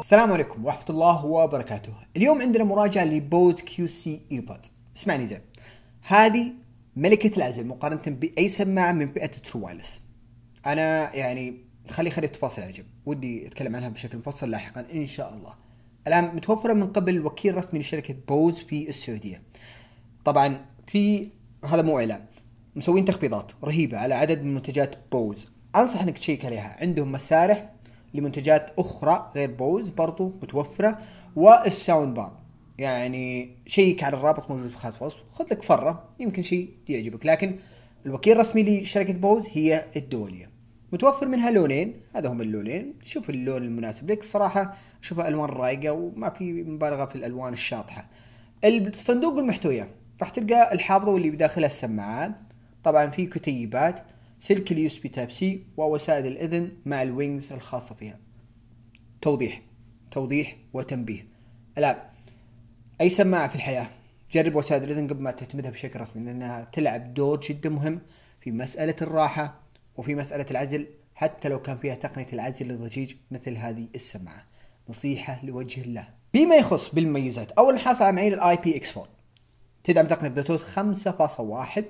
السلام عليكم ورحمة الله وبركاته اليوم عندنا مراجعة لبوت كيو سي ايبود اسمعني زين هذه ملكة العزل مقارنة بأي سماعة من فئة ترو وايلس أنا يعني خلي خلي التفاصيل عجب ودي أتكلم عنها بشكل مفصل لاحقا إن شاء الله الآن متوفرة من قبل وكيل رسمي لشركة بوز في السعودية طبعا في هذا مو إعلان مسوين تخفيضات رهيبة على عدد من منتجات بوز انصح انك تشيك عليها عندهم مسارح لمنتجات اخرى غير بوز برضو متوفره والساوند بار يعني شيك على الرابط موجود في خط وصف خذ لك فره يمكن شيء يعجبك لكن الوكيل الرسمي لشركه بوز هي الدوليه متوفر منها لونين هذا هم اللونين شوف اللون المناسب لك صراحه شوف الوان رايقه وما في مبالغه في الالوان الشاطحه الصندوق المحتويات راح تلقى الحافظه واللي بداخلها السماعات طبعا في كتيبات سلك اليو اس بي تايب سي ووسائل الاذن مع الوينجز الخاصه فيها توضيح توضيح وتنبيه الان اي سماعه في الحياه جرب وسائل الاذن قبل ما تعتمدها بشكل رسمي لانها تلعب دور جدا مهم في مساله الراحه وفي مساله العزل حتى لو كان فيها تقنيه العزل للضجيج مثل هذه السماعه نصيحه لوجه الله فيما يخص بالميزات اول حاصل على معين الاي بي اكس 4 تدعم تقنيه بلوتوث 5.1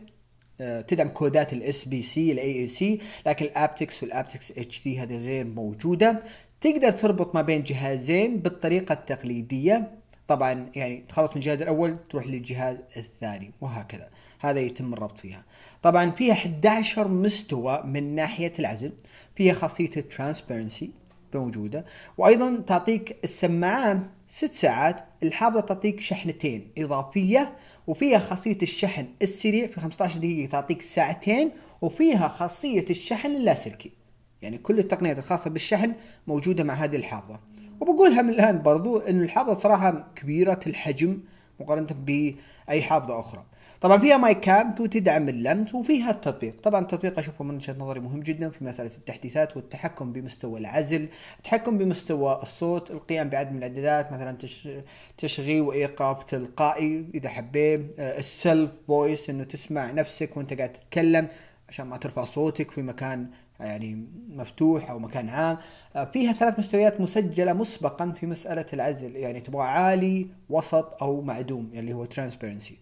آه، تدعم كودات الاس بي سي الاي اي سي لكن الابتكس والابتكس اتش دي هذه غير موجوده تقدر تربط ما بين جهازين بالطريقه التقليديه طبعا يعني تخلص من الجهاز الاول تروح للجهاز الثاني وهكذا هذا يتم الربط فيها طبعا فيها 11 مستوى من ناحيه العزل فيها خاصيه الترانسبيرنسي موجوده وايضا تعطيك السماعه ست ساعات الحافظه تعطيك شحنتين اضافيه وفيها خاصية الشحن السريع في 15 دقيقة تعطيك ساعتين وفيها خاصية الشحن اللاسلكي يعني كل التقنيات الخاصة بالشحن موجودة مع هذه الحافظة وبقولها من الآن برضو أن الحافظة صراحة كبيرة الحجم مقارنه باي حافظه اخرى طبعا فيها ماي كامب وتدعم اللمس وفيها التطبيق طبعا التطبيق اشوفه من وجهه نظري مهم جدا في مساله التحديثات والتحكم بمستوى العزل التحكم بمستوى الصوت القيام بعدد من الاعدادات مثلا تشغيل وايقاف تلقائي اذا حبيت آه، السلف فويس انه تسمع نفسك وانت قاعد تتكلم عشان ما ترفع صوتك في مكان يعني مفتوح او مكان عام آه، فيها ثلاث مستويات مسجله مسبقا في مساله العزل يعني تبغى عالي وسط او معدوم اللي يعني هو ترانسبيرنسي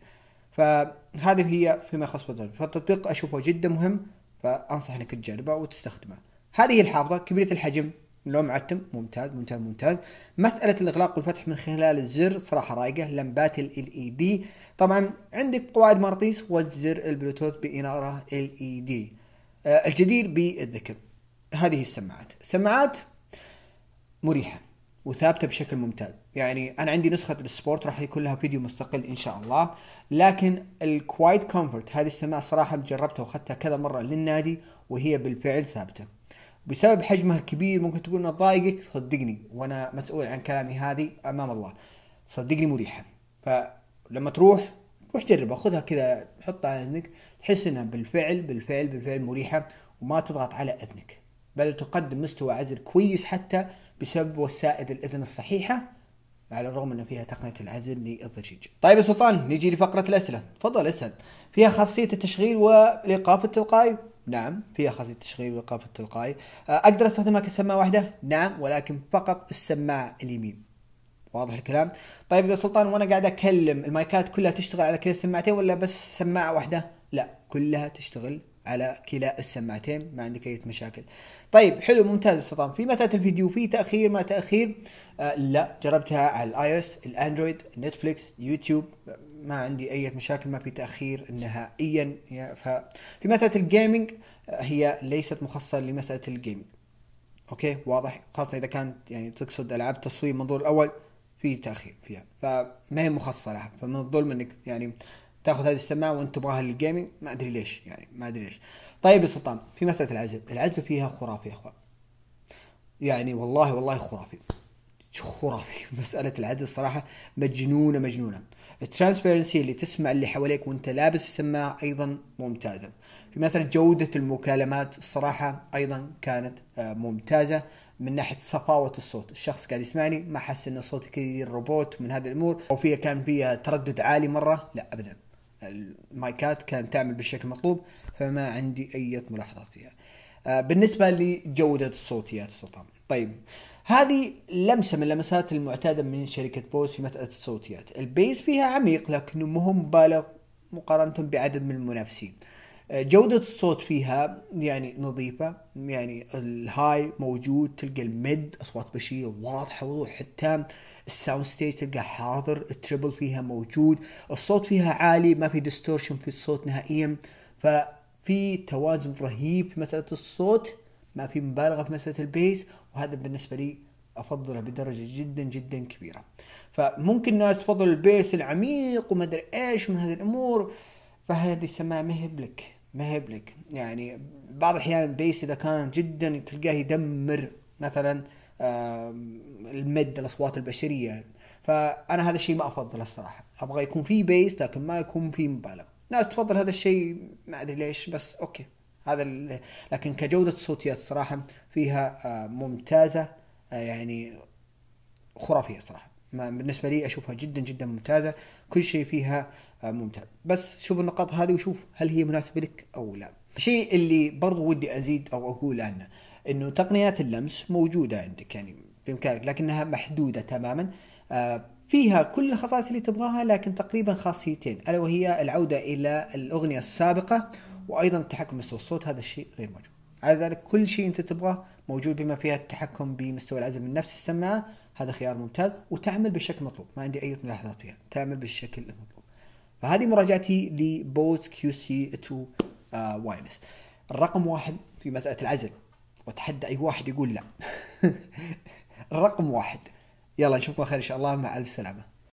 فهذه هي فيما يخص بالتطبيق فالتطبيق اشوفه جدا مهم فانصح انك تجربه وتستخدمه هذه الحافظه كبيره الحجم لو معتم ممتاز ممتاز ممتاز مسألة الإغلاق والفتح من خلال الزر صراحة رائقة لمبات ال اي دي e طبعا عندك قواعد مغناطيس والزر البلوتوث بإنارة ال اي دي آه، الجدير بالذكر هذه السماعات السماعات مريحة وثابتة بشكل ممتاز يعني أنا عندي نسخة السبورت راح يكون لها فيديو مستقل إن شاء الله لكن الكوايت كومفورت هذه السماعة صراحة جربتها وأخذتها كذا مرة للنادي وهي بالفعل ثابتة بسبب حجمها الكبير ممكن تقول انها ضايقك صدقني وانا مسؤول عن كلامي هذه امام الله صدقني مريحه فلما تروح روح جربها خذها كذا حطها على اذنك تحس انها بالفعل بالفعل بالفعل مريحه وما تضغط على اذنك بل تقدم مستوى عزل كويس حتى بسبب وسائد الاذن الصحيحه على الرغم ان فيها تقنيه العزل للضجيج. طيب يا سلطان نجي لفقره الاسئله، تفضل اسال. فيها خاصيه التشغيل والايقاف التلقائي؟ نعم فيها خاصيه التشغيل والايقاف التلقائي. اقدر استخدمها كسماعه واحده؟ نعم ولكن فقط السماعه اليمين. واضح الكلام طيب يا سلطان وانا قاعد اكلم المايكات كلها تشتغل على كلا السماعتين ولا بس سماعه واحده لا كلها تشتغل على كلا السماعتين ما عندك اي مشاكل طيب حلو ممتاز سلطان في متات الفيديو في تاخير ما تاخير آه لا جربتها على الاي اس الاندرويد نتفليكس يوتيوب ما عندي اي مشاكل ما في تاخير نهائيا في مساله الجيمنج آه، هي ليست مخصصه لمساله الجيمنج اوكي واضح خاصه اذا كانت يعني تقصد العاب تصوير منظور الاول في تاخير فيها فما هي مخصصه لها فمن الظلم انك يعني تاخذ هذه السماعه وانت تبغاها للجيمنج ما ادري ليش يعني ما ادري ليش طيب يا سلطان في مساله العزل العزل فيها خرافي يا اخوان يعني والله والله خرافي خرافي مسألة العزل صراحة مجنونة مجنونة الترانسبيرنسي اللي تسمع اللي حواليك وانت لابس السماعه ايضا ممتازه في مثلا جوده المكالمات الصراحه ايضا كانت آه، ممتازه من ناحيه صفاوه الصوت الشخص قاعد يسمعني ما حس ان صوتي كذا روبوت من هذه الامور او فيها كان فيها تردد عالي مره لا ابدا المايكات كانت تعمل بالشكل المطلوب فما عندي اي ملاحظات فيها آه، بالنسبه لجوده الصوتيات سلطان طيب هذه لمسة من اللمسات المعتادة من شركة بوز في مسألة الصوتيات البيز فيها عميق لكنه مو مبالغ مقارنة بعدد من المنافسين آه، جودة الصوت فيها يعني نظيفة يعني الهاي موجود تلقى الميد أصوات بشية واضحة وضوح التام الساوند ستيج تلقى حاضر التريبل فيها موجود الصوت فيها عالي ما في ديستورشن في الصوت نهائيا ففي توازن رهيب في مسألة الصوت ما في مبالغة في مسألة البيس وهذا بالنسبة لي افضله بدرجه جدا جدا كبيره فممكن الناس تفضل البيس العميق وما ادري ايش من هذه الامور فهذه السماعه ما هي بلك ما هي بلك يعني بعض الاحيان البيس اذا كان جدا تلقاه يدمر مثلا المد الاصوات البشريه فانا هذا الشيء ما افضله الصراحه ابغى يكون في بيس لكن ما يكون في مبالغه ناس تفضل هذا الشيء ما ادري ليش بس اوكي هذا لكن كجودة الصوتيات الصراحة فيها آه، ممتازة آه، يعني خرافية صراحة بالنسبة لي أشوفها جدا جدا ممتازة كل شيء فيها آه، ممتاز بس شوف النقاط هذه وشوف هل هي مناسبة لك أو لا الشيء اللي برضو ودي أزيد أو أقول عنه أنه تقنيات اللمس موجودة عندك يعني بإمكانك لكنها محدودة تماما فيها كل الخصائص اللي تبغاها لكن تقريبا خاصيتين ألا وهي العودة إلى الأغنية السابقة وايضا التحكم بمستوى الصوت هذا الشيء غير موجود على ذلك كل شيء انت تبغاه موجود بما فيها التحكم بمستوى العزل من نفس السماعه هذا خيار ممتاز وتعمل بالشكل المطلوب ما عندي اي ملاحظات فيها تعمل بالشكل المطلوب فهذه مراجعتي لبوز كيو سي 2 وايرلس الرقم واحد في مساله العزل واتحدى اي واحد يقول لا الرقم واحد يلا نشوفكم خير ان شاء الله مع الف سلامه